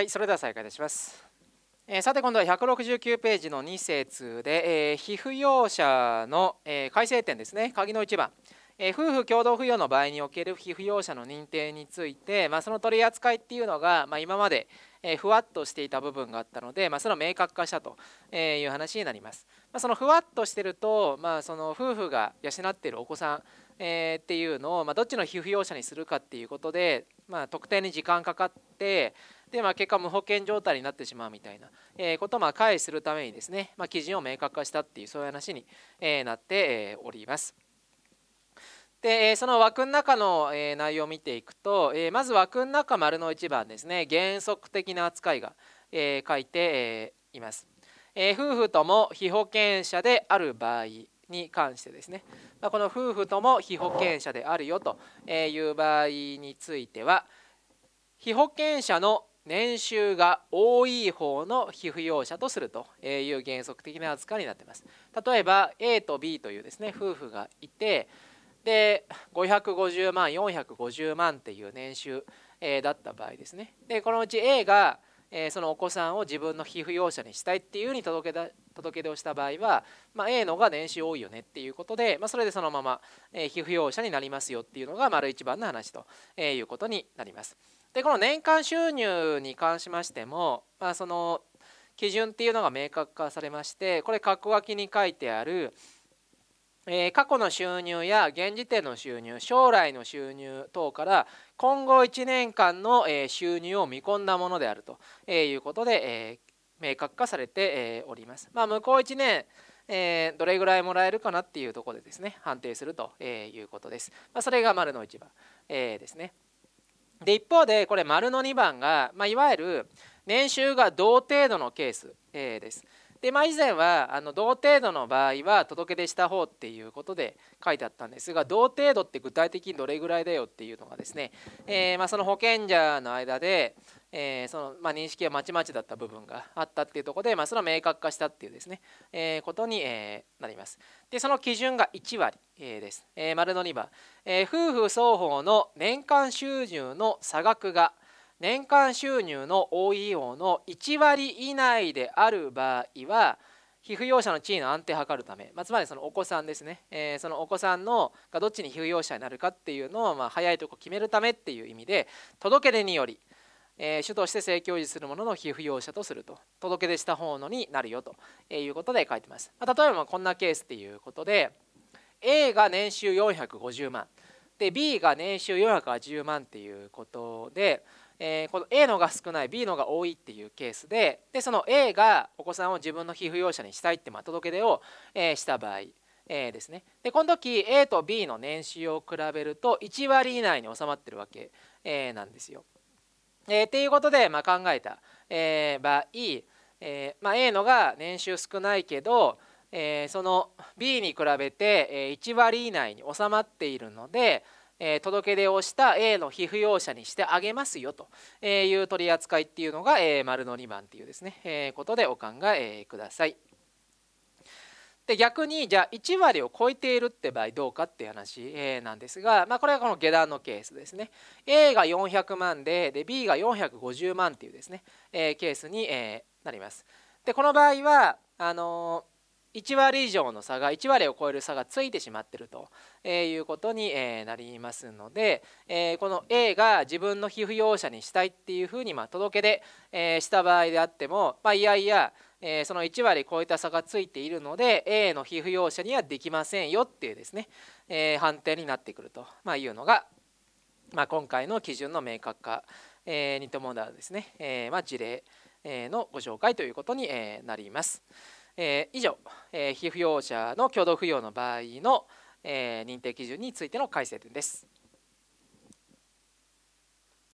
はいそれでは再開いたします、えー、さて今度は169ページの2節で、えー、被扶養者の、えー、改正点ですね鍵の1番え夫婦共同扶養の場合における被扶養者の認定について、まあ、その取り扱いっていうのが、まあ、今まで、えふわっとしていた部分があったので、まあ、それを明確化したという話になります。まそのふわっとしてると、まあ、その夫婦が養っているお子さんえー、っていうのを、まあ、どっちの皮膚用者にするかっていうことで、まあ、特定に時間かかってで、まあ、結果無保険状態になってしまうみたいな、えー、ことをまあ回避するためにですね、まあ、基準を明確化したっていうそういう話に、えー、なっております。でその枠の中の内容を見ていくとまず枠の中丸の1番ですね原則的な扱いが書いています。夫婦とも被保険者である場合に関してですね、まあ、この夫婦とも被保険者であるよという場合については被保険者の年収が多い方の被扶養者とするという原則的な扱いになっています例えば A と B というですね夫婦がいてで550万450万っていう年収だった場合ですねでこのうち A がそのお子さんを自分の被扶養者にしたいっていうふうに届け届け出をした場合は、まあ、A のが年収多いよねっていうことで、まあ、それでそのまま、えー、寄付用者になりますよっていうのが丸一番の話と、えー、いうことになります。でこの年間収入に関しましても、まあ、その基準っていうのが明確化されましてこれ括弧書きに書いてあるえ過去の収入や現時点の収入将来の収入等から今後1年間の、え収入を見込んだものであると、えいうことで、え明確化されております。まあ、向こう1年えどれぐらいもらえるかなっていうところでですね判定するということです。まあ、それが丸の1番、えですね。で一方でこれ丸の2番が、まあ、いわゆる年収が同程度のケース、えです。でまあ、以前はあの同程度の場合は届け出した方っていうことで書いてあったんですが同程度って具体的にどれぐらいだよっていうのがですね、えまあ、その保険者の間でえー、そのまあ、認識がまちまちだった部分があったっていうとこで、まあ、それを明確化したっていうですね、えー、ことに、えー、なります。でその基準が1割、えー、です。え丸の2番、え夫婦双方の年間収入の差額が年間収入の多い方の1割以内である場合は被扶養者の地位の安定を図るため、まあ、つまりそのお子さんですね、えー、そのお子さんのがどっちに被扶養者になるかっていうのをまあ早いとこ決めるためっていう意味で届け出によりえ主として性教示するものの被扶養者とすると届け出した方のになるよとえいうことで書いてます、ま例えばこんなケースっていうことで A が年収450万で B が年収480万っていうことで、えこの A のが少ない B のが多いっていうケースででその A がお子さんを自分の被扶養者にしたいってまあ、届け出を、えした場合えですね、でこの時 A と B の年収を比べると1割以内に収まってるわけ、えなんですよ。えー、っていうことで、まあ、考えた、えー、場合、えーまあ、A のが年収少ないけど、えー、その B に比べて、え1割以内に収まっているので、えー、届け出をした A の被扶養者にしてあげますよという取り扱いっていうのが、えー、丸の2番っていうですね、えー、ことでお考えください。で逆にじゃあ1割を超えているって場合どうかっていう話、A、なんですが、まあ、これはこの下段のケースですね A が400万でで B が450万っていうですね、えー、ケースに、えー、なりますでこの場合はあのー、1割以上の差が1割を超える差がついてしまってると、えー、いうことに、えー、なりますので、えー、この A が自分の被扶養者にしたいっていうふうに、まあ、届け出、えー、した場合であっても、まあ、いやいやえー、その1割超えた差がついているので A の被扶養者にはできませんよっていうですね、えー、判定になってくると、まあ、いうのが、まあ、今回の基準の明確化、えー、に伴うですね、えーまあ、事例のご紹介ということになります。えー、以上、えー、被扶養者の共同扶養の場合の、えー、認定基準についての改正点です。